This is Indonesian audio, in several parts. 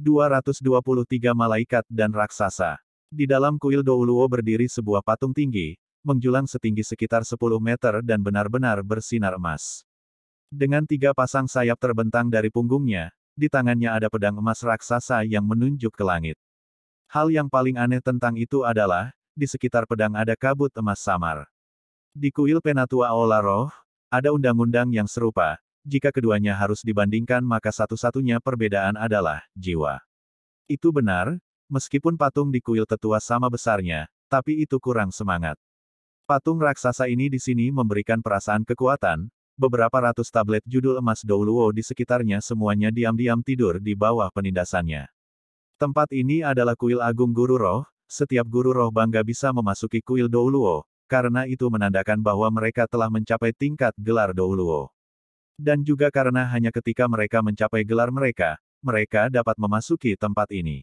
223 malaikat dan raksasa. Di dalam kuil Douluo berdiri sebuah patung tinggi, menjulang setinggi sekitar 10 meter dan benar-benar bersinar emas. Dengan tiga pasang sayap terbentang dari punggungnya, di tangannya ada pedang emas raksasa yang menunjuk ke langit. Hal yang paling aneh tentang itu adalah, di sekitar pedang ada kabut emas samar. Di kuil Penatua Olaroh, ada undang-undang yang serupa, jika keduanya harus dibandingkan maka satu-satunya perbedaan adalah jiwa. Itu benar, meskipun patung di kuil tetua sama besarnya, tapi itu kurang semangat. Patung raksasa ini di sini memberikan perasaan kekuatan, beberapa ratus tablet judul emas Douluo di sekitarnya semuanya diam-diam tidur di bawah penindasannya. Tempat ini adalah kuil agung guru roh, setiap guru roh bangga bisa memasuki kuil Douluo, karena itu menandakan bahwa mereka telah mencapai tingkat gelar Douluo dan juga karena hanya ketika mereka mencapai gelar mereka, mereka dapat memasuki tempat ini.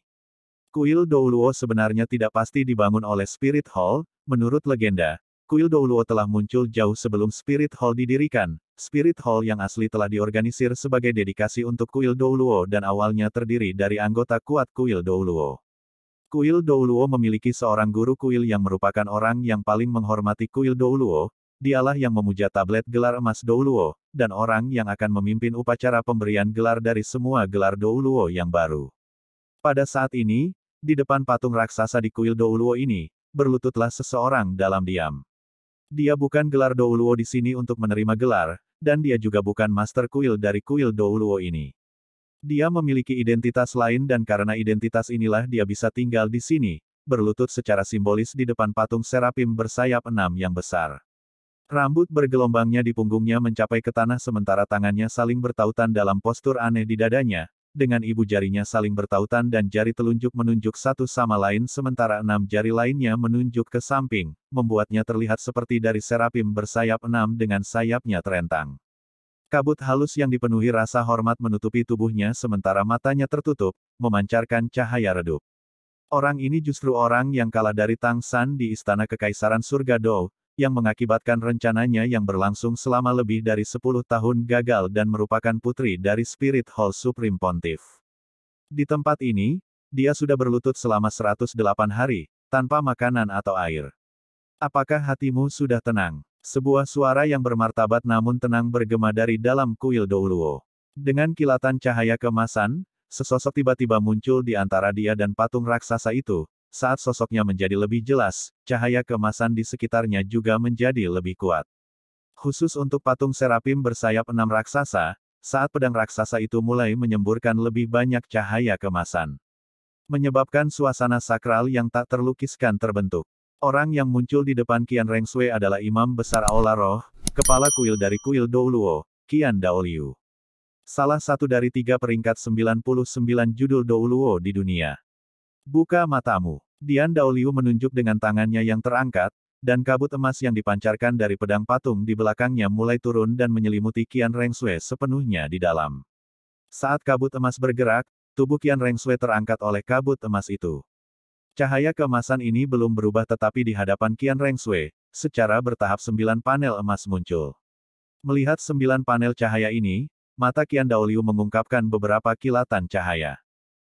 Kuil Douluo sebenarnya tidak pasti dibangun oleh Spirit Hall, menurut legenda. Kuil Douluo telah muncul jauh sebelum Spirit Hall didirikan. Spirit Hall yang asli telah diorganisir sebagai dedikasi untuk Kuil Douluo dan awalnya terdiri dari anggota kuat Kuil Douluo. Kuil Douluo memiliki seorang guru kuil yang merupakan orang yang paling menghormati Kuil Douluo, dialah yang memuja tablet gelar emas Douluo, dan orang yang akan memimpin upacara pemberian gelar dari semua gelar Douluo yang baru. Pada saat ini, di depan patung raksasa di kuil Douluo ini, berlututlah seseorang dalam diam. Dia bukan gelar Douluo di sini untuk menerima gelar, dan dia juga bukan master kuil dari kuil Douluo ini. Dia memiliki identitas lain dan karena identitas inilah dia bisa tinggal di sini, berlutut secara simbolis di depan patung Serapim bersayap enam yang besar. Rambut bergelombangnya di punggungnya mencapai ke tanah sementara tangannya saling bertautan dalam postur aneh di dadanya, dengan ibu jarinya saling bertautan dan jari telunjuk menunjuk satu sama lain sementara enam jari lainnya menunjuk ke samping, membuatnya terlihat seperti dari serapim bersayap enam dengan sayapnya terentang. Kabut halus yang dipenuhi rasa hormat menutupi tubuhnya sementara matanya tertutup, memancarkan cahaya redup. Orang ini justru orang yang kalah dari Tang San di Istana Kekaisaran Surga Dou, yang mengakibatkan rencananya yang berlangsung selama lebih dari 10 tahun gagal dan merupakan putri dari Spirit Hall Supreme Pontiff. Di tempat ini, dia sudah berlutut selama 108 hari, tanpa makanan atau air. Apakah hatimu sudah tenang? Sebuah suara yang bermartabat namun tenang bergema dari dalam kuil Douluo. Dengan kilatan cahaya kemasan, sesosok tiba-tiba muncul di antara dia dan patung raksasa itu, saat sosoknya menjadi lebih jelas, cahaya kemasan di sekitarnya juga menjadi lebih kuat. Khusus untuk patung serapim bersayap enam raksasa, saat pedang raksasa itu mulai menyemburkan lebih banyak cahaya kemasan. Menyebabkan suasana sakral yang tak terlukiskan terbentuk. Orang yang muncul di depan Kian Reng Sui adalah Imam Besar Aula Roh, kepala kuil dari kuil Douluo, Kian Daoliu. Salah satu dari tiga peringkat 99 judul Douluo di dunia. Buka matamu. Dian Daoliu menunjuk dengan tangannya yang terangkat, dan kabut emas yang dipancarkan dari pedang patung di belakangnya mulai turun dan menyelimuti Qian Rengsue sepenuhnya di dalam. Saat kabut emas bergerak, tubuh Qian Rengsue terangkat oleh kabut emas itu. Cahaya keemasan ini belum berubah tetapi di hadapan Qian Rengsue, secara bertahap sembilan panel emas muncul. Melihat sembilan panel cahaya ini, mata Qian Daoliu mengungkapkan beberapa kilatan cahaya.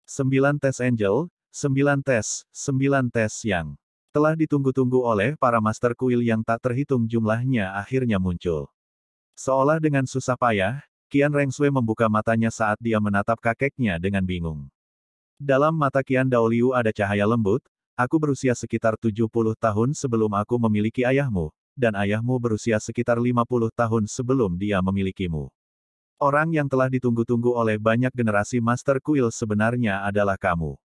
Sembilan Tes Angel, Sembilan tes, sembilan tes yang telah ditunggu-tunggu oleh para master kuil yang tak terhitung jumlahnya akhirnya muncul. Seolah dengan susah payah, Qian Sui membuka matanya saat dia menatap kakeknya dengan bingung. Dalam mata Qian Daoliu ada cahaya lembut, aku berusia sekitar 70 tahun sebelum aku memiliki ayahmu, dan ayahmu berusia sekitar 50 tahun sebelum dia memilikimu. Orang yang telah ditunggu-tunggu oleh banyak generasi Master Kuil sebenarnya adalah kamu.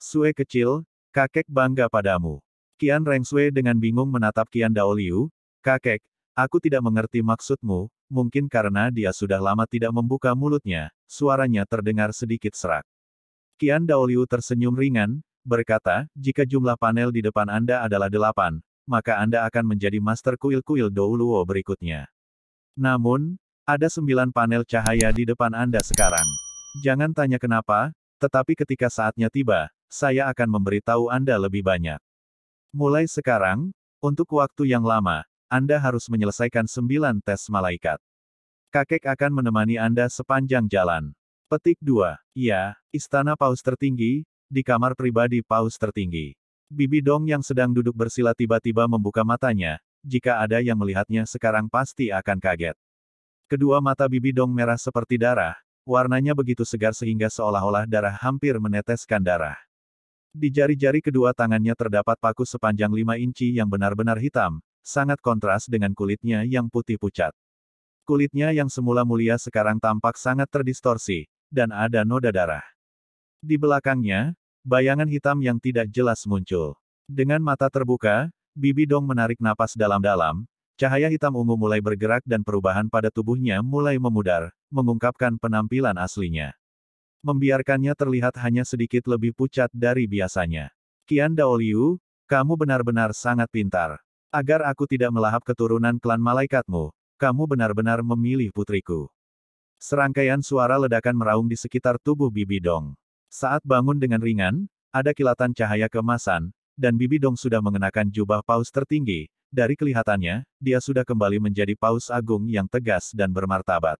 Sue kecil, kakek bangga padamu. Qian Rengsue dengan bingung menatap Qian Daoliu, kakek, aku tidak mengerti maksudmu, mungkin karena dia sudah lama tidak membuka mulutnya, suaranya terdengar sedikit serak. Qian Daoliu tersenyum ringan, berkata, jika jumlah panel di depan Anda adalah delapan, maka Anda akan menjadi master kuil-kuil Douluo berikutnya. Namun, ada sembilan panel cahaya di depan Anda sekarang. Jangan tanya kenapa, tetapi ketika saatnya tiba, saya akan memberitahu Anda lebih banyak. Mulai sekarang, untuk waktu yang lama, Anda harus menyelesaikan sembilan tes malaikat. Kakek akan menemani Anda sepanjang jalan. Petik 2. Ya, Istana Paus Tertinggi, di kamar pribadi Paus Tertinggi. Bibi Dong yang sedang duduk bersila tiba-tiba membuka matanya, jika ada yang melihatnya sekarang pasti akan kaget. Kedua mata Bibi Dong merah seperti darah, warnanya begitu segar sehingga seolah-olah darah hampir meneteskan darah. Di jari-jari kedua tangannya terdapat paku sepanjang 5 inci yang benar-benar hitam, sangat kontras dengan kulitnya yang putih pucat. Kulitnya yang semula mulia sekarang tampak sangat terdistorsi, dan ada noda darah. Di belakangnya, bayangan hitam yang tidak jelas muncul. Dengan mata terbuka, Bibi Dong menarik napas dalam-dalam, cahaya hitam ungu mulai bergerak dan perubahan pada tubuhnya mulai memudar, mengungkapkan penampilan aslinya membiarkannya terlihat hanya sedikit lebih pucat dari biasanya. Qian Daoliu, kamu benar-benar sangat pintar. Agar aku tidak melahap keturunan klan malaikatmu, kamu benar-benar memilih putriku. Serangkaian suara ledakan meraung di sekitar tubuh Bibi Dong. Saat bangun dengan ringan, ada kilatan cahaya kemasan, dan Bibi Dong sudah mengenakan jubah paus tertinggi. Dari kelihatannya, dia sudah kembali menjadi paus agung yang tegas dan bermartabat.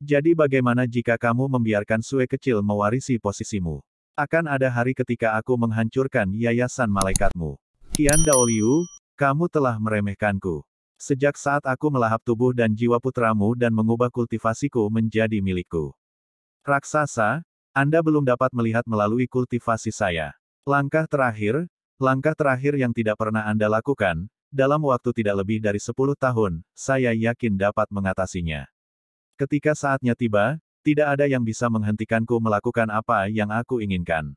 Jadi bagaimana jika kamu membiarkan Sue kecil mewarisi posisimu? Akan ada hari ketika aku menghancurkan yayasan malaikatmu. Kian Daoliu, kamu telah meremehkanku. Sejak saat aku melahap tubuh dan jiwa putramu dan mengubah kultivasiku menjadi milikku. Raksasa, Anda belum dapat melihat melalui kultivasi saya. Langkah terakhir, langkah terakhir yang tidak pernah Anda lakukan, dalam waktu tidak lebih dari 10 tahun, saya yakin dapat mengatasinya. Ketika saatnya tiba, tidak ada yang bisa menghentikanku melakukan apa yang aku inginkan.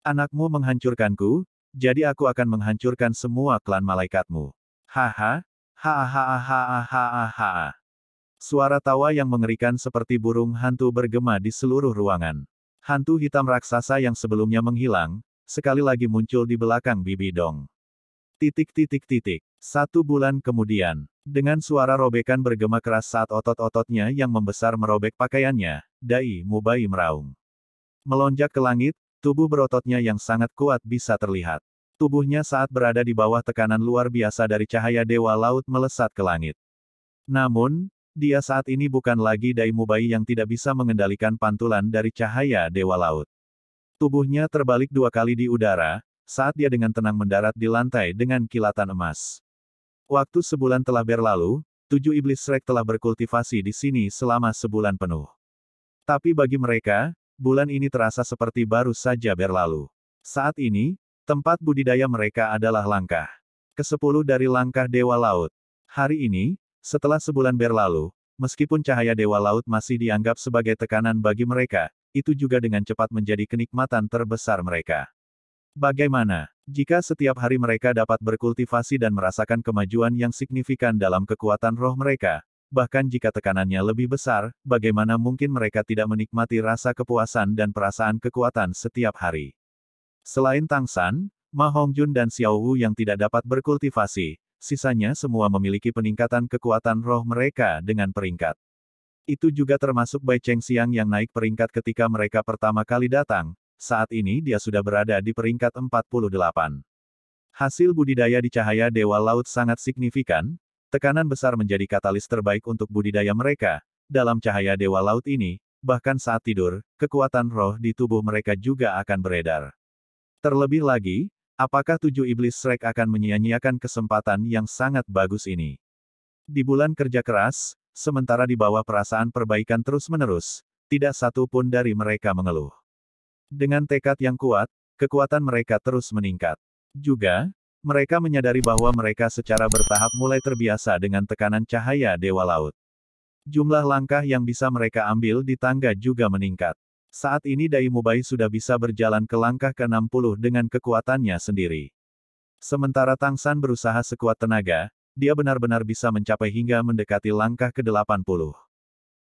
Anakmu menghancurkanku, jadi aku akan menghancurkan semua klan malaikatmu. Haha, hahaha. Suara tawa yang mengerikan seperti burung hantu bergema di seluruh ruangan. Hantu hitam raksasa yang sebelumnya menghilang, sekali lagi muncul di belakang Bibi Dong. Titik titik titik. Satu bulan kemudian, dengan suara robekan bergema keras saat otot-ototnya yang membesar merobek pakaiannya, Dai Mubai meraung. Melonjak ke langit, tubuh berototnya yang sangat kuat bisa terlihat. Tubuhnya saat berada di bawah tekanan luar biasa dari cahaya Dewa Laut melesat ke langit. Namun, dia saat ini bukan lagi Dai Mubai yang tidak bisa mengendalikan pantulan dari cahaya Dewa Laut. Tubuhnya terbalik dua kali di udara, saat dia dengan tenang mendarat di lantai dengan kilatan emas. Waktu sebulan telah berlalu, tujuh iblis srek telah berkultivasi di sini selama sebulan penuh. Tapi bagi mereka, bulan ini terasa seperti baru saja berlalu. Saat ini, tempat budidaya mereka adalah langkah. Kesepuluh dari langkah Dewa Laut. Hari ini, setelah sebulan berlalu, meskipun cahaya Dewa Laut masih dianggap sebagai tekanan bagi mereka, itu juga dengan cepat menjadi kenikmatan terbesar mereka. Bagaimana jika setiap hari mereka dapat berkultivasi dan merasakan kemajuan yang signifikan dalam kekuatan roh mereka? Bahkan jika tekanannya lebih besar, bagaimana mungkin mereka tidak menikmati rasa kepuasan dan perasaan kekuatan setiap hari? Selain Tang San, Ma Hongjun dan Xiao Wu yang tidak dapat berkultivasi, sisanya semua memiliki peningkatan kekuatan roh mereka dengan peringkat. Itu juga termasuk Bai Cheng Xiang yang naik peringkat ketika mereka pertama kali datang, saat ini dia sudah berada di peringkat 48. Hasil budidaya di cahaya Dewa Laut sangat signifikan, tekanan besar menjadi katalis terbaik untuk budidaya mereka. Dalam cahaya Dewa Laut ini, bahkan saat tidur, kekuatan roh di tubuh mereka juga akan beredar. Terlebih lagi, apakah tujuh iblis Shrek akan menyia-nyiakan kesempatan yang sangat bagus ini? Di bulan kerja keras, sementara di bawah perasaan perbaikan terus-menerus, tidak satu pun dari mereka mengeluh. Dengan tekad yang kuat, kekuatan mereka terus meningkat. Juga, mereka menyadari bahwa mereka secara bertahap mulai terbiasa dengan tekanan cahaya Dewa Laut. Jumlah langkah yang bisa mereka ambil di tangga juga meningkat. Saat ini Dai Mubai sudah bisa berjalan ke langkah ke-60 dengan kekuatannya sendiri. Sementara Tang San berusaha sekuat tenaga, dia benar-benar bisa mencapai hingga mendekati langkah ke-80.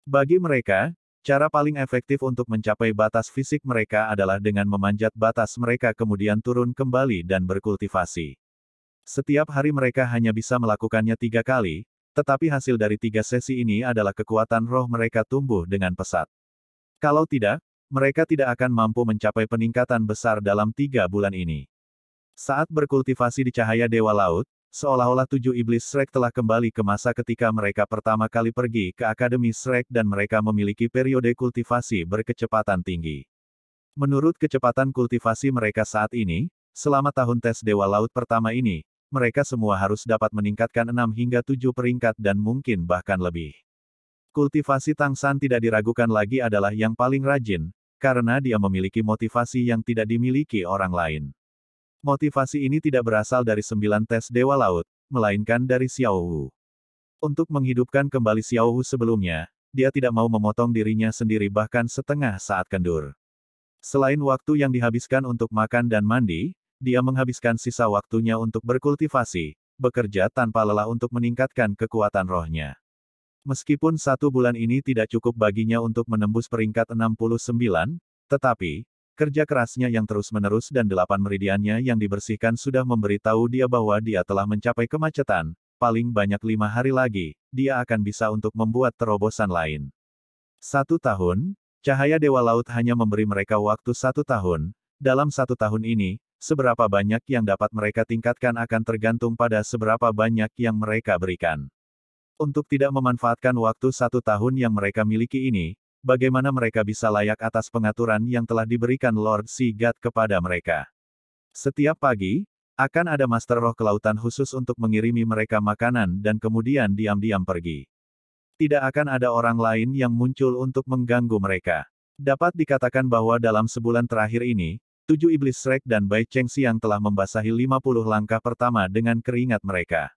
Bagi mereka, Cara paling efektif untuk mencapai batas fisik mereka adalah dengan memanjat batas mereka kemudian turun kembali dan berkultivasi. Setiap hari mereka hanya bisa melakukannya tiga kali, tetapi hasil dari tiga sesi ini adalah kekuatan roh mereka tumbuh dengan pesat. Kalau tidak, mereka tidak akan mampu mencapai peningkatan besar dalam tiga bulan ini. Saat berkultivasi di cahaya Dewa Laut, Seolah-olah tujuh iblis Shrek telah kembali ke masa ketika mereka pertama kali pergi ke Akademi Shrek dan mereka memiliki periode kultivasi berkecepatan tinggi. Menurut kecepatan kultivasi mereka saat ini, selama tahun tes Dewa Laut pertama ini, mereka semua harus dapat meningkatkan 6 hingga 7 peringkat dan mungkin bahkan lebih. Kultivasi Tang San tidak diragukan lagi adalah yang paling rajin, karena dia memiliki motivasi yang tidak dimiliki orang lain. Motivasi ini tidak berasal dari sembilan tes Dewa Laut, melainkan dari Xiao Wu. Untuk menghidupkan kembali Xiao Wu sebelumnya, dia tidak mau memotong dirinya sendiri bahkan setengah saat kendur. Selain waktu yang dihabiskan untuk makan dan mandi, dia menghabiskan sisa waktunya untuk berkultivasi, bekerja tanpa lelah untuk meningkatkan kekuatan rohnya. Meskipun satu bulan ini tidak cukup baginya untuk menembus peringkat 69, tetapi, Kerja kerasnya yang terus-menerus dan delapan meridiannya yang dibersihkan sudah memberitahu dia bahwa dia telah mencapai kemacetan, paling banyak lima hari lagi, dia akan bisa untuk membuat terobosan lain. Satu tahun, cahaya Dewa Laut hanya memberi mereka waktu satu tahun, dalam satu tahun ini, seberapa banyak yang dapat mereka tingkatkan akan tergantung pada seberapa banyak yang mereka berikan. Untuk tidak memanfaatkan waktu satu tahun yang mereka miliki ini, bagaimana mereka bisa layak atas pengaturan yang telah diberikan Lord Sigat kepada mereka. Setiap pagi, akan ada Master Roh Kelautan khusus untuk mengirimi mereka makanan dan kemudian diam-diam pergi. Tidak akan ada orang lain yang muncul untuk mengganggu mereka. Dapat dikatakan bahwa dalam sebulan terakhir ini, tujuh iblis Shrek dan Bai Cheng Siang telah membasahi 50 langkah pertama dengan keringat mereka.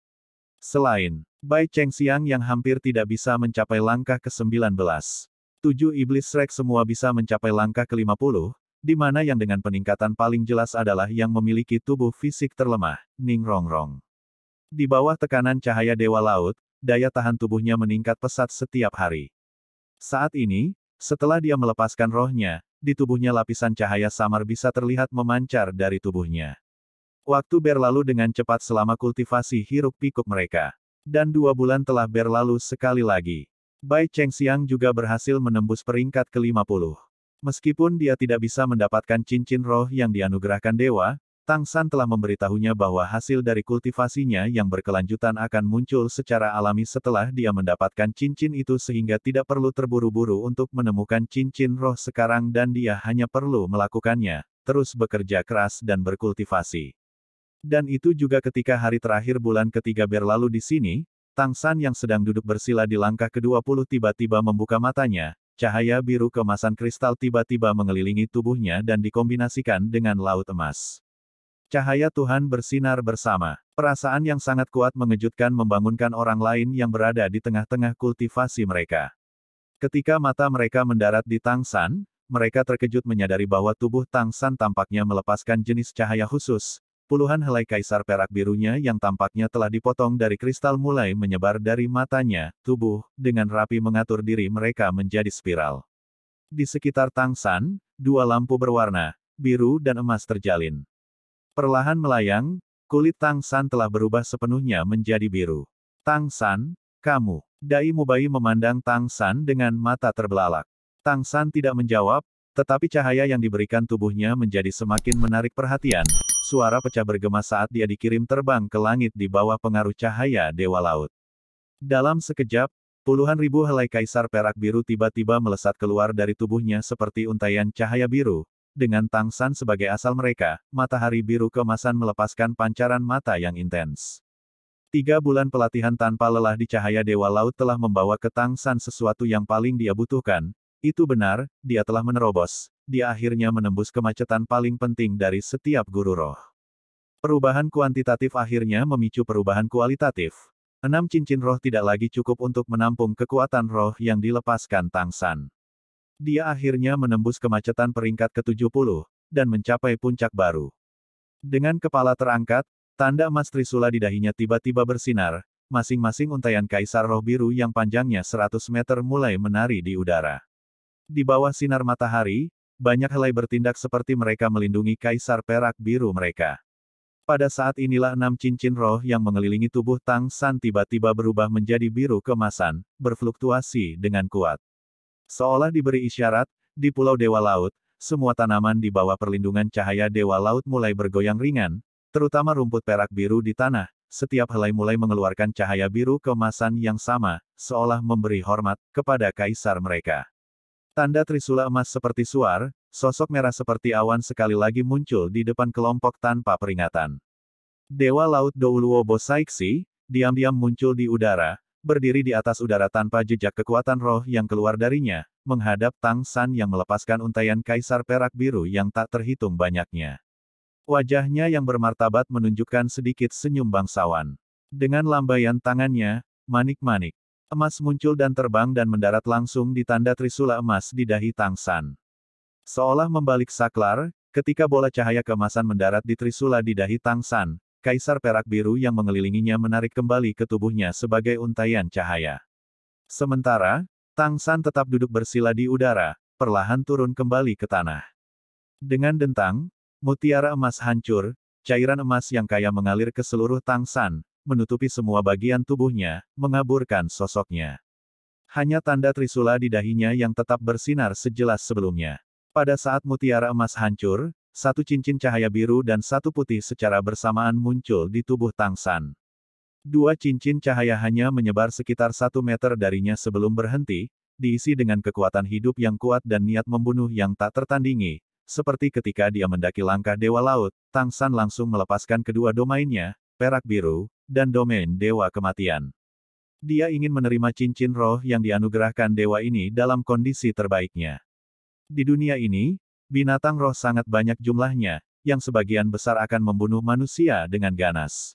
Selain Bai Cheng Siang yang hampir tidak bisa mencapai langkah ke-19 tujuh iblis Shrek semua bisa mencapai langkah ke-50, di mana yang dengan peningkatan paling jelas adalah yang memiliki tubuh fisik terlemah, Ning Rongrong. Di bawah tekanan cahaya Dewa Laut, daya tahan tubuhnya meningkat pesat setiap hari. Saat ini, setelah dia melepaskan rohnya, di tubuhnya lapisan cahaya samar bisa terlihat memancar dari tubuhnya. Waktu berlalu dengan cepat selama kultivasi hiruk pikuk mereka. Dan dua bulan telah berlalu sekali lagi. Bai Cheng Xiang juga berhasil menembus peringkat ke-50. Meskipun dia tidak bisa mendapatkan cincin roh yang dianugerahkan dewa, Tang San telah memberitahunya bahwa hasil dari kultivasinya yang berkelanjutan akan muncul secara alami setelah dia mendapatkan cincin itu sehingga tidak perlu terburu-buru untuk menemukan cincin roh sekarang dan dia hanya perlu melakukannya, terus bekerja keras dan berkultivasi. Dan itu juga ketika hari terakhir bulan ketiga berlalu di sini, Tang San yang sedang duduk bersila di langkah ke-20 tiba-tiba membuka matanya, cahaya biru kemasan kristal tiba-tiba mengelilingi tubuhnya dan dikombinasikan dengan laut emas. Cahaya Tuhan bersinar bersama. Perasaan yang sangat kuat mengejutkan membangunkan orang lain yang berada di tengah-tengah kultivasi mereka. Ketika mata mereka mendarat di Tang San, mereka terkejut menyadari bahwa tubuh Tang San tampaknya melepaskan jenis cahaya khusus, Puluhan helai kaisar perak birunya yang tampaknya telah dipotong dari kristal mulai menyebar dari matanya, tubuh, dengan rapi mengatur diri mereka menjadi spiral. Di sekitar Tang San, dua lampu berwarna, biru dan emas terjalin. Perlahan melayang, kulit Tang San telah berubah sepenuhnya menjadi biru. Tang San, kamu. Dai Mubai memandang Tang San dengan mata terbelalak. Tang San tidak menjawab, tetapi cahaya yang diberikan tubuhnya menjadi semakin menarik perhatian, Suara pecah bergema saat dia dikirim terbang ke langit di bawah pengaruh cahaya Dewa Laut. Dalam sekejap, puluhan ribu helai kaisar perak biru tiba-tiba melesat keluar dari tubuhnya seperti untaian cahaya biru, dengan Tang San sebagai asal mereka, matahari biru kemasan melepaskan pancaran mata yang intens. Tiga bulan pelatihan tanpa lelah di cahaya Dewa Laut telah membawa ke Tang San sesuatu yang paling dia butuhkan. Itu benar, dia telah menerobos, dia akhirnya menembus kemacetan paling penting dari setiap guru roh. Perubahan kuantitatif akhirnya memicu perubahan kualitatif. Enam cincin roh tidak lagi cukup untuk menampung kekuatan roh yang dilepaskan Tang San. Dia akhirnya menembus kemacetan peringkat ke-70, dan mencapai puncak baru. Dengan kepala terangkat, tanda emas Trisula di dahinya tiba-tiba bersinar, masing-masing untaian kaisar roh biru yang panjangnya 100 meter mulai menari di udara. Di bawah sinar matahari, banyak helai bertindak seperti mereka melindungi kaisar perak biru mereka. Pada saat inilah enam cincin roh yang mengelilingi tubuh Tang San tiba-tiba berubah menjadi biru kemasan, berfluktuasi dengan kuat. Seolah diberi isyarat, di Pulau Dewa Laut, semua tanaman di bawah perlindungan cahaya Dewa Laut mulai bergoyang ringan, terutama rumput perak biru di tanah, setiap helai mulai mengeluarkan cahaya biru kemasan yang sama, seolah memberi hormat kepada kaisar mereka. Tanda Trisula emas seperti suar, sosok merah seperti awan sekali lagi muncul di depan kelompok tanpa peringatan. Dewa Laut Douluo Bosaiksi, diam-diam muncul di udara, berdiri di atas udara tanpa jejak kekuatan roh yang keluar darinya, menghadap Tang San yang melepaskan untaian kaisar perak biru yang tak terhitung banyaknya. Wajahnya yang bermartabat menunjukkan sedikit senyum bangsawan. Dengan lambaian tangannya, manik-manik, emas muncul dan terbang dan mendarat langsung di tanda trisula emas di dahi Tang San. Seolah membalik saklar, ketika bola cahaya kemasan mendarat di trisula di dahi Tang San, kaisar perak biru yang mengelilinginya menarik kembali ke tubuhnya sebagai untayan cahaya. Sementara, Tang San tetap duduk bersila di udara, perlahan turun kembali ke tanah. Dengan dentang, mutiara emas hancur, cairan emas yang kaya mengalir ke seluruh Tang San, menutupi semua bagian tubuhnya, mengaburkan sosoknya. Hanya tanda trisula di dahinya yang tetap bersinar sejelas sebelumnya. Pada saat mutiara emas hancur, satu cincin cahaya biru dan satu putih secara bersamaan muncul di tubuh Tang San. Dua cincin cahaya hanya menyebar sekitar satu meter darinya sebelum berhenti, diisi dengan kekuatan hidup yang kuat dan niat membunuh yang tak tertandingi. Seperti ketika dia mendaki langkah Dewa Laut, Tang San langsung melepaskan kedua domainnya, perak biru, dan domain Dewa Kematian. Dia ingin menerima cincin roh yang dianugerahkan dewa ini dalam kondisi terbaiknya. Di dunia ini, binatang roh sangat banyak jumlahnya, yang sebagian besar akan membunuh manusia dengan ganas.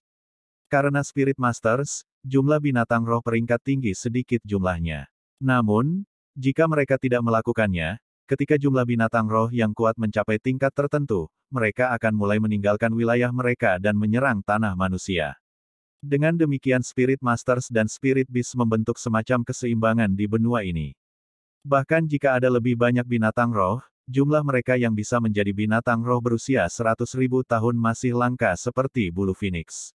Karena Spirit Masters, jumlah binatang roh peringkat tinggi sedikit jumlahnya. Namun, jika mereka tidak melakukannya, ketika jumlah binatang roh yang kuat mencapai tingkat tertentu, mereka akan mulai meninggalkan wilayah mereka dan menyerang tanah manusia. Dengan demikian Spirit Masters dan Spirit Beast membentuk semacam keseimbangan di benua ini. Bahkan jika ada lebih banyak binatang roh, jumlah mereka yang bisa menjadi binatang roh berusia 100.000 tahun masih langka seperti bulu phoenix.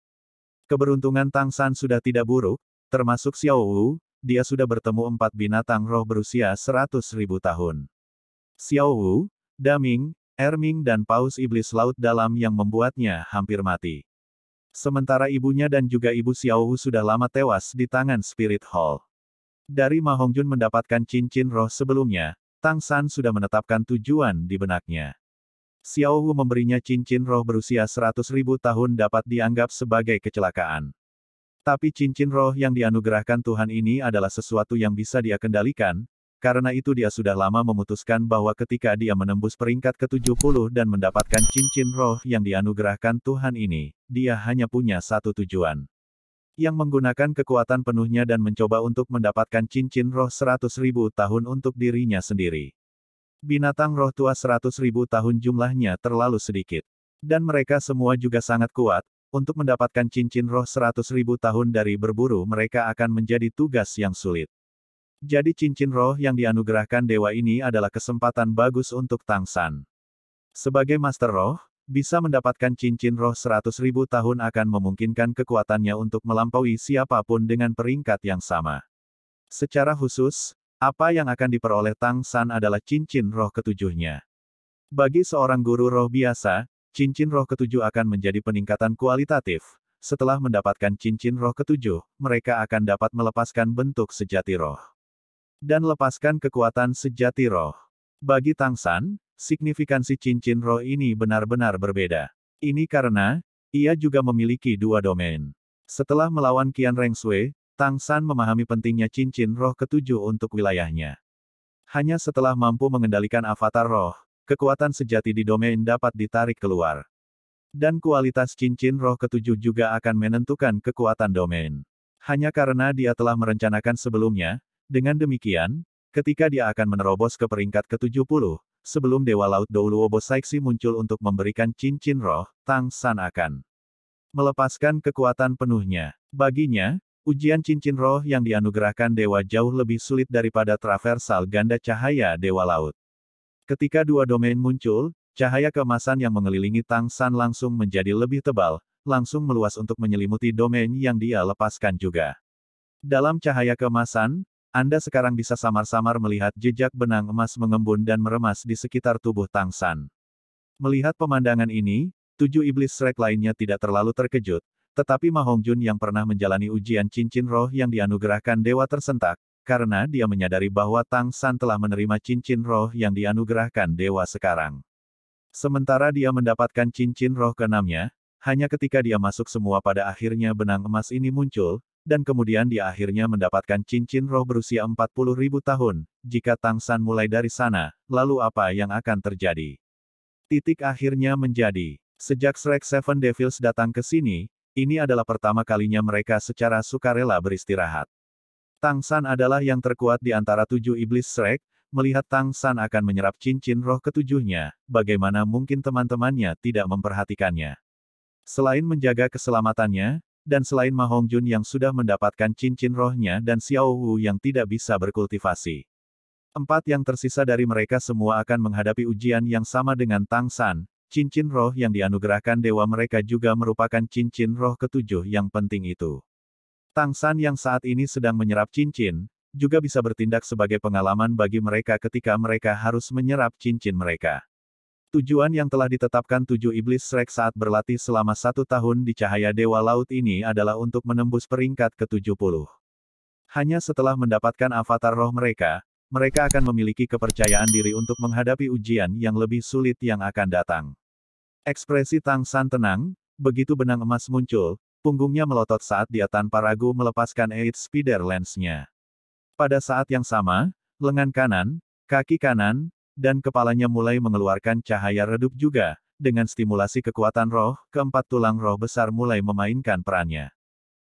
Keberuntungan Tang San sudah tidak buruk, termasuk Xiao Wu, dia sudah bertemu empat binatang roh berusia 100.000 tahun. Xiao Wu, Daming, Erming dan Paus Iblis Laut Dalam yang membuatnya hampir mati. Sementara ibunya dan juga ibu Xiaohu sudah lama tewas di tangan Spirit Hall. Dari Ma Hongjun mendapatkan cincin roh sebelumnya, Tang San sudah menetapkan tujuan di benaknya. Xiaohu memberinya cincin roh berusia seratus ribu tahun dapat dianggap sebagai kecelakaan. Tapi cincin roh yang dianugerahkan Tuhan ini adalah sesuatu yang bisa dia kendalikan, karena itu dia sudah lama memutuskan bahwa ketika dia menembus peringkat ke-70 dan mendapatkan cincin roh yang dianugerahkan Tuhan ini, dia hanya punya satu tujuan. Yang menggunakan kekuatan penuhnya dan mencoba untuk mendapatkan cincin roh 100.000 tahun untuk dirinya sendiri. Binatang roh tua 100.000 tahun jumlahnya terlalu sedikit. Dan mereka semua juga sangat kuat, untuk mendapatkan cincin roh 100.000 tahun dari berburu mereka akan menjadi tugas yang sulit. Jadi cincin roh yang dianugerahkan dewa ini adalah kesempatan bagus untuk Tang San. Sebagai Master Roh, bisa mendapatkan cincin roh 100 ribu tahun akan memungkinkan kekuatannya untuk melampaui siapapun dengan peringkat yang sama. Secara khusus, apa yang akan diperoleh Tang San adalah cincin roh ketujuhnya. Bagi seorang guru roh biasa, cincin roh ketujuh akan menjadi peningkatan kualitatif. Setelah mendapatkan cincin roh ketujuh, mereka akan dapat melepaskan bentuk sejati roh dan lepaskan kekuatan sejati roh. Bagi Tang San, signifikansi cincin roh ini benar-benar berbeda. Ini karena, ia juga memiliki dua domain. Setelah melawan Qian Reng Sui, Tang San memahami pentingnya cincin roh ketujuh untuk wilayahnya. Hanya setelah mampu mengendalikan avatar roh, kekuatan sejati di domain dapat ditarik keluar. Dan kualitas cincin roh ketujuh juga akan menentukan kekuatan domain. Hanya karena dia telah merencanakan sebelumnya, dengan demikian, ketika dia akan menerobos ke peringkat ke-70, sebelum Dewa Laut Douluobo Saiksi muncul untuk memberikan cincin roh, Tang San akan melepaskan kekuatan penuhnya. Baginya, ujian cincin roh yang dianugerahkan Dewa jauh lebih sulit daripada traversal ganda cahaya Dewa Laut. Ketika dua domain muncul, cahaya kemasan yang mengelilingi Tang San langsung menjadi lebih tebal, langsung meluas untuk menyelimuti domain yang dia lepaskan juga. Dalam cahaya kemasan, anda sekarang bisa samar-samar melihat jejak benang emas mengembun dan meremas di sekitar tubuh Tang San. Melihat pemandangan ini, tujuh iblis srek lainnya tidak terlalu terkejut, tetapi Ma Jun yang pernah menjalani ujian cincin roh yang dianugerahkan dewa tersentak, karena dia menyadari bahwa Tang San telah menerima cincin roh yang dianugerahkan dewa sekarang. Sementara dia mendapatkan cincin roh keenamnya, hanya ketika dia masuk semua pada akhirnya benang emas ini muncul, dan kemudian dia akhirnya mendapatkan cincin roh berusia 40 ribu tahun, jika Tang San mulai dari sana, lalu apa yang akan terjadi? Titik akhirnya menjadi, sejak Shrek Seven Devils datang ke sini, ini adalah pertama kalinya mereka secara sukarela beristirahat. Tang San adalah yang terkuat di antara tujuh iblis Shrek, melihat Tang San akan menyerap cincin roh ketujuhnya, bagaimana mungkin teman-temannya tidak memperhatikannya. Selain menjaga keselamatannya, dan selain Ma Jun yang sudah mendapatkan cincin rohnya dan Xiao Wu yang tidak bisa berkultivasi. Empat yang tersisa dari mereka semua akan menghadapi ujian yang sama dengan Tang San, cincin roh yang dianugerahkan dewa mereka juga merupakan cincin roh ketujuh yang penting itu. Tang San yang saat ini sedang menyerap cincin, juga bisa bertindak sebagai pengalaman bagi mereka ketika mereka harus menyerap cincin mereka. Tujuan yang telah ditetapkan tujuh iblis Shrek saat berlatih selama satu tahun di cahaya Dewa Laut ini adalah untuk menembus peringkat ke-70. Hanya setelah mendapatkan avatar roh mereka, mereka akan memiliki kepercayaan diri untuk menghadapi ujian yang lebih sulit yang akan datang. Ekspresi Tang San tenang, begitu benang emas muncul, punggungnya melotot saat dia tanpa ragu melepaskan Eight Spider Lens-nya. Pada saat yang sama, lengan kanan, kaki kanan, dan kepalanya mulai mengeluarkan cahaya redup juga, dengan stimulasi kekuatan roh, keempat tulang roh besar mulai memainkan perannya.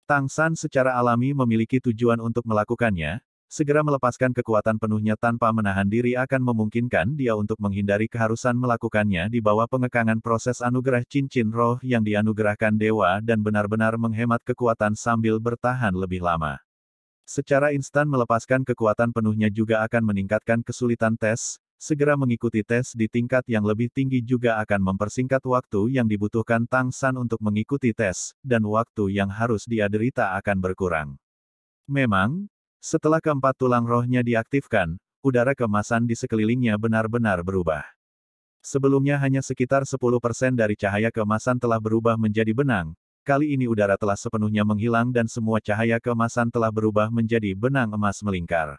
Tang San secara alami memiliki tujuan untuk melakukannya, segera melepaskan kekuatan penuhnya tanpa menahan diri akan memungkinkan dia untuk menghindari keharusan melakukannya di bawah pengekangan proses anugerah cincin roh yang dianugerahkan dewa dan benar-benar menghemat kekuatan sambil bertahan lebih lama. Secara instan melepaskan kekuatan penuhnya juga akan meningkatkan kesulitan tes, Segera mengikuti tes di tingkat yang lebih tinggi juga akan mempersingkat waktu yang dibutuhkan Tang San untuk mengikuti tes, dan waktu yang harus dia derita akan berkurang. Memang, setelah keempat tulang rohnya diaktifkan, udara kemasan di sekelilingnya benar-benar berubah. Sebelumnya hanya sekitar 10% dari cahaya kemasan telah berubah menjadi benang, kali ini udara telah sepenuhnya menghilang dan semua cahaya kemasan telah berubah menjadi benang emas melingkar.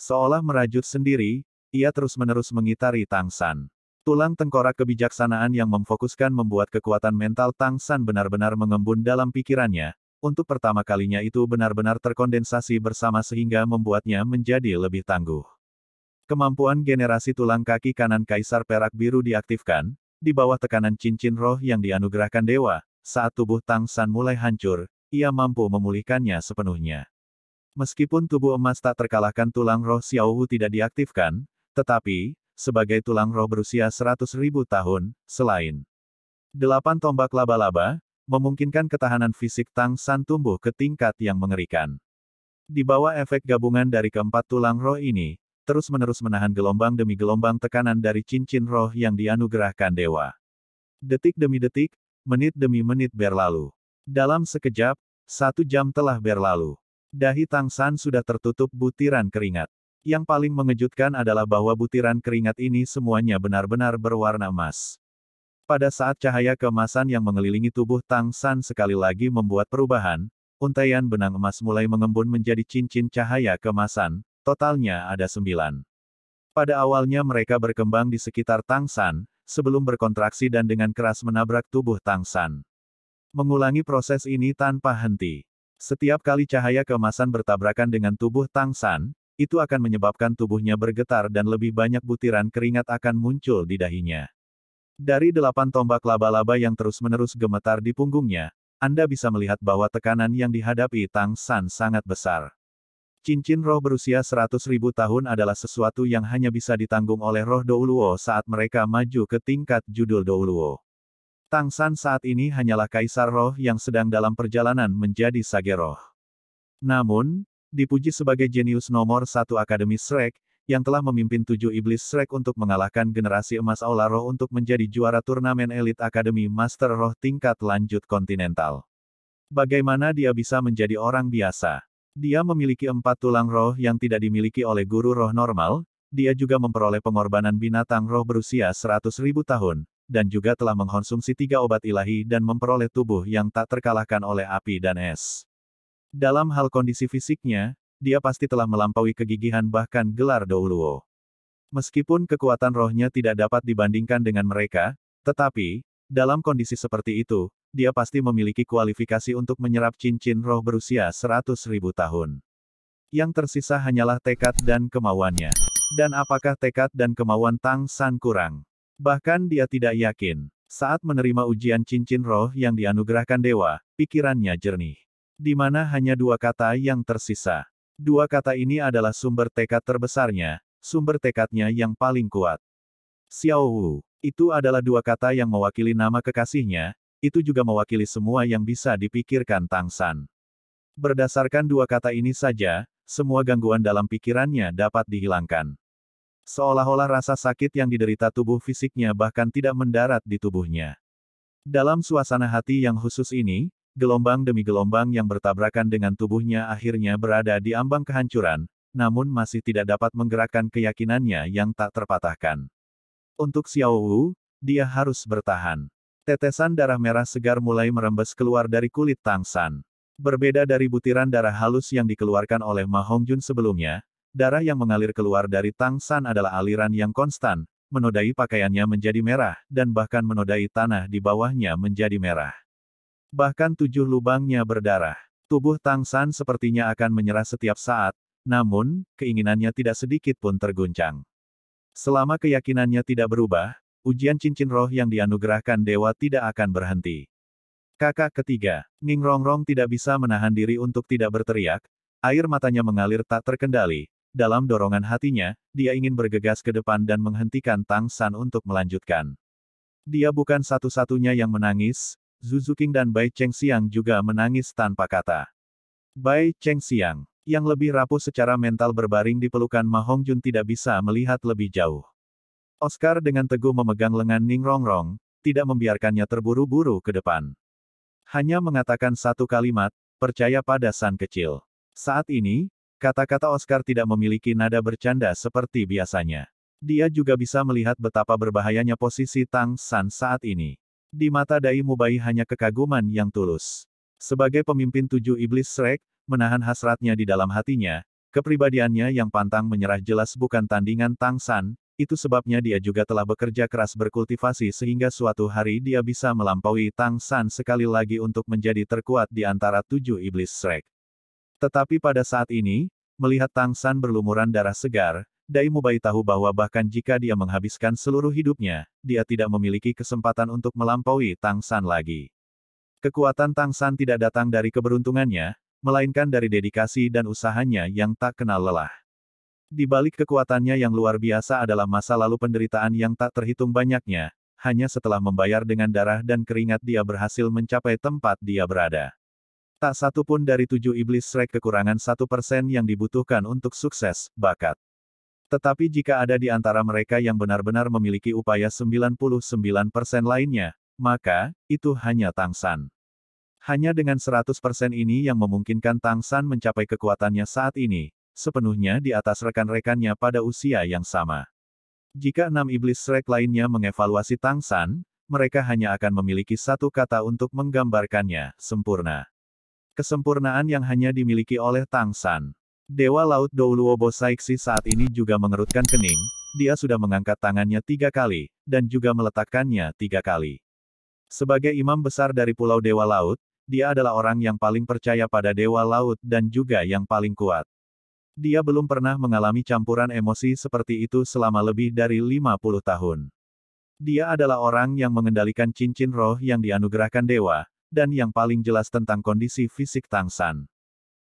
Seolah merajut sendiri, ia terus-menerus mengitari Tang San. Tulang tengkorak kebijaksanaan yang memfokuskan membuat kekuatan mental Tang San benar-benar mengembun dalam pikirannya, untuk pertama kalinya itu benar-benar terkondensasi bersama sehingga membuatnya menjadi lebih tangguh. Kemampuan generasi tulang kaki kanan Kaisar Perak Biru diaktifkan, di bawah tekanan cincin roh yang dianugerahkan dewa, saat tubuh Tang San mulai hancur, ia mampu memulihkannya sepenuhnya. Meskipun tubuh emas tak terkalahkan tulang roh Xiaohu tidak diaktifkan, tetapi, sebagai tulang roh berusia 100.000 tahun, selain delapan tombak laba-laba, memungkinkan ketahanan fisik Tang San tumbuh ke tingkat yang mengerikan. Di bawah efek gabungan dari keempat tulang roh ini, terus-menerus menahan gelombang demi gelombang tekanan dari cincin roh yang dianugerahkan dewa. Detik demi detik, menit demi menit berlalu. Dalam sekejap, satu jam telah berlalu. Dahi Tang San sudah tertutup butiran keringat. Yang paling mengejutkan adalah bahwa butiran keringat ini semuanya benar-benar berwarna emas. Pada saat cahaya kemasan yang mengelilingi tubuh Tang San sekali lagi membuat perubahan, untaian benang emas mulai mengembun menjadi cincin cahaya kemasan. totalnya ada sembilan. Pada awalnya mereka berkembang di sekitar Tang San, sebelum berkontraksi dan dengan keras menabrak tubuh Tang San. Mengulangi proses ini tanpa henti. Setiap kali cahaya kemasan bertabrakan dengan tubuh Tang San, itu akan menyebabkan tubuhnya bergetar dan lebih banyak butiran keringat akan muncul di dahinya. Dari delapan tombak laba-laba yang terus-menerus gemetar di punggungnya, Anda bisa melihat bahwa tekanan yang dihadapi Tang San sangat besar. Cincin roh berusia seratus ribu tahun adalah sesuatu yang hanya bisa ditanggung oleh roh Douluo saat mereka maju ke tingkat judul Douluo. Tang San saat ini hanyalah kaisar roh yang sedang dalam perjalanan menjadi sage roh. Namun, dipuji sebagai jenius nomor satu Akademi Shrek, yang telah memimpin tujuh iblis Shrek untuk mengalahkan generasi emas Aula Roh untuk menjadi juara turnamen elit Akademi Master Roh tingkat lanjut kontinental. Bagaimana dia bisa menjadi orang biasa? Dia memiliki empat tulang roh yang tidak dimiliki oleh guru roh normal, dia juga memperoleh pengorbanan binatang roh berusia 100.000 tahun, dan juga telah mengkonsumsi tiga obat ilahi dan memperoleh tubuh yang tak terkalahkan oleh api dan es. Dalam hal kondisi fisiknya, dia pasti telah melampaui kegigihan bahkan gelar Douluo. Meskipun kekuatan rohnya tidak dapat dibandingkan dengan mereka, tetapi, dalam kondisi seperti itu, dia pasti memiliki kualifikasi untuk menyerap cincin roh berusia 100 tahun. Yang tersisa hanyalah tekad dan kemauannya. Dan apakah tekad dan kemauan Tang San kurang? Bahkan dia tidak yakin. Saat menerima ujian cincin roh yang dianugerahkan dewa, pikirannya jernih di mana hanya dua kata yang tersisa. Dua kata ini adalah sumber tekad terbesarnya, sumber tekadnya yang paling kuat. Xiao Wu, itu adalah dua kata yang mewakili nama kekasihnya, itu juga mewakili semua yang bisa dipikirkan Tang San. Berdasarkan dua kata ini saja, semua gangguan dalam pikirannya dapat dihilangkan. Seolah-olah rasa sakit yang diderita tubuh fisiknya bahkan tidak mendarat di tubuhnya. Dalam suasana hati yang khusus ini, Gelombang demi gelombang yang bertabrakan dengan tubuhnya akhirnya berada di ambang kehancuran, namun masih tidak dapat menggerakkan keyakinannya yang tak terpatahkan. Untuk Xiao Wu, dia harus bertahan. Tetesan darah merah segar mulai merembes keluar dari kulit Tang San. Berbeda dari butiran darah halus yang dikeluarkan oleh Ma Hongjun sebelumnya, darah yang mengalir keluar dari Tang San adalah aliran yang konstan, menodai pakaiannya menjadi merah, dan bahkan menodai tanah di bawahnya menjadi merah. Bahkan tujuh lubangnya berdarah. Tubuh Tang San sepertinya akan menyerah setiap saat, namun, keinginannya tidak sedikit pun terguncang. Selama keyakinannya tidak berubah, ujian cincin roh yang dianugerahkan dewa tidak akan berhenti. Kakak ketiga, Ning Rongrong tidak bisa menahan diri untuk tidak berteriak, air matanya mengalir tak terkendali. Dalam dorongan hatinya, dia ingin bergegas ke depan dan menghentikan Tang San untuk melanjutkan. Dia bukan satu-satunya yang menangis, Zuzuking dan Bai Cheng Xiang juga menangis tanpa kata. Bai Cheng Xiang, yang lebih rapuh secara mental berbaring di pelukan Ma Jun tidak bisa melihat lebih jauh. Oscar dengan teguh memegang lengan Ning Rongrong, tidak membiarkannya terburu-buru ke depan. Hanya mengatakan satu kalimat, percaya pada san kecil. Saat ini, kata-kata Oscar tidak memiliki nada bercanda seperti biasanya. Dia juga bisa melihat betapa berbahayanya posisi Tang San saat ini. Di mata Dai Mubai hanya kekaguman yang tulus. Sebagai pemimpin tujuh iblis Shrek, menahan hasratnya di dalam hatinya, kepribadiannya yang pantang menyerah jelas bukan tandingan Tang San, itu sebabnya dia juga telah bekerja keras berkultivasi sehingga suatu hari dia bisa melampaui Tang San sekali lagi untuk menjadi terkuat di antara tujuh iblis Shrek. Tetapi pada saat ini, melihat Tang San berlumuran darah segar, Dai Mubai tahu bahwa bahkan jika dia menghabiskan seluruh hidupnya, dia tidak memiliki kesempatan untuk melampaui Tang San lagi. Kekuatan Tang San tidak datang dari keberuntungannya, melainkan dari dedikasi dan usahanya yang tak kenal lelah. Di balik kekuatannya yang luar biasa adalah masa lalu penderitaan yang tak terhitung banyaknya, hanya setelah membayar dengan darah dan keringat dia berhasil mencapai tempat dia berada. Tak satu pun dari tujuh iblis srek kekurangan satu persen yang dibutuhkan untuk sukses, bakat. Tetapi jika ada di antara mereka yang benar-benar memiliki upaya 99% lainnya, maka, itu hanya Tang San. Hanya dengan 100% ini yang memungkinkan Tang San mencapai kekuatannya saat ini, sepenuhnya di atas rekan-rekannya pada usia yang sama. Jika enam iblis Shrek lainnya mengevaluasi Tang San, mereka hanya akan memiliki satu kata untuk menggambarkannya, sempurna. Kesempurnaan yang hanya dimiliki oleh Tang San. Dewa Laut Douluobo Saiksi saat ini juga mengerutkan kening, dia sudah mengangkat tangannya tiga kali, dan juga meletakkannya tiga kali. Sebagai imam besar dari Pulau Dewa Laut, dia adalah orang yang paling percaya pada Dewa Laut dan juga yang paling kuat. Dia belum pernah mengalami campuran emosi seperti itu selama lebih dari 50 tahun. Dia adalah orang yang mengendalikan cincin roh yang dianugerahkan dewa, dan yang paling jelas tentang kondisi fisik Tang San.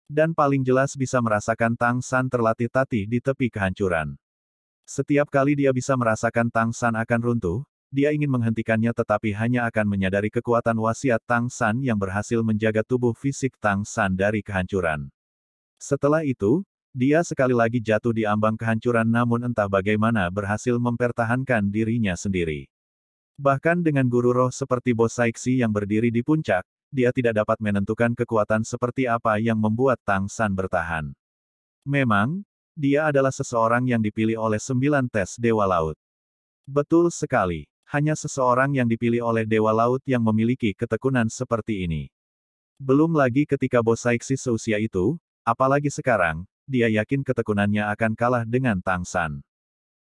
Dan paling jelas bisa merasakan Tang San terlatih tatih di tepi kehancuran. Setiap kali dia bisa merasakan Tang San akan runtuh, dia ingin menghentikannya tetapi hanya akan menyadari kekuatan wasiat Tang San yang berhasil menjaga tubuh fisik Tang San dari kehancuran. Setelah itu, dia sekali lagi jatuh di ambang kehancuran namun entah bagaimana berhasil mempertahankan dirinya sendiri. Bahkan dengan guru roh seperti Bos Saiksi yang berdiri di puncak, dia tidak dapat menentukan kekuatan seperti apa yang membuat Tang San bertahan. Memang, dia adalah seseorang yang dipilih oleh sembilan tes Dewa Laut. Betul sekali, hanya seseorang yang dipilih oleh Dewa Laut yang memiliki ketekunan seperti ini. Belum lagi ketika Bosaiksi seusia itu, apalagi sekarang, dia yakin ketekunannya akan kalah dengan Tang San.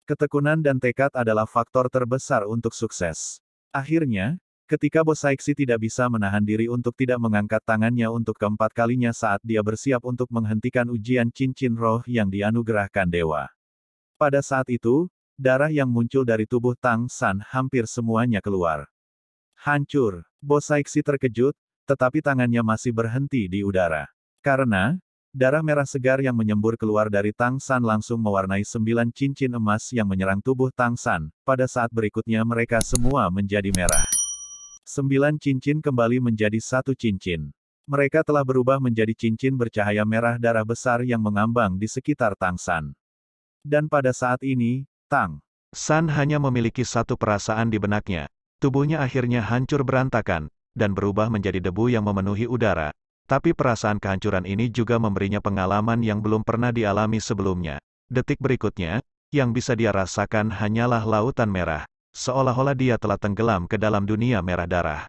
Ketekunan dan tekad adalah faktor terbesar untuk sukses. Akhirnya, Ketika bos Saiksi tidak bisa menahan diri untuk tidak mengangkat tangannya untuk keempat kalinya saat dia bersiap untuk menghentikan ujian cincin roh yang dianugerahkan dewa. Pada saat itu, darah yang muncul dari tubuh Tang San hampir semuanya keluar. Hancur, bos Saiksi terkejut, tetapi tangannya masih berhenti di udara. Karena, darah merah segar yang menyembur keluar dari Tang San langsung mewarnai sembilan cincin emas yang menyerang tubuh Tang San, pada saat berikutnya mereka semua menjadi merah. Sembilan cincin kembali menjadi satu cincin. Mereka telah berubah menjadi cincin bercahaya merah darah besar yang mengambang di sekitar Tang San. Dan pada saat ini, Tang San hanya memiliki satu perasaan di benaknya. Tubuhnya akhirnya hancur berantakan, dan berubah menjadi debu yang memenuhi udara. Tapi perasaan kehancuran ini juga memberinya pengalaman yang belum pernah dialami sebelumnya. Detik berikutnya, yang bisa dia rasakan hanyalah lautan merah seolah-olah dia telah tenggelam ke dalam dunia merah darah.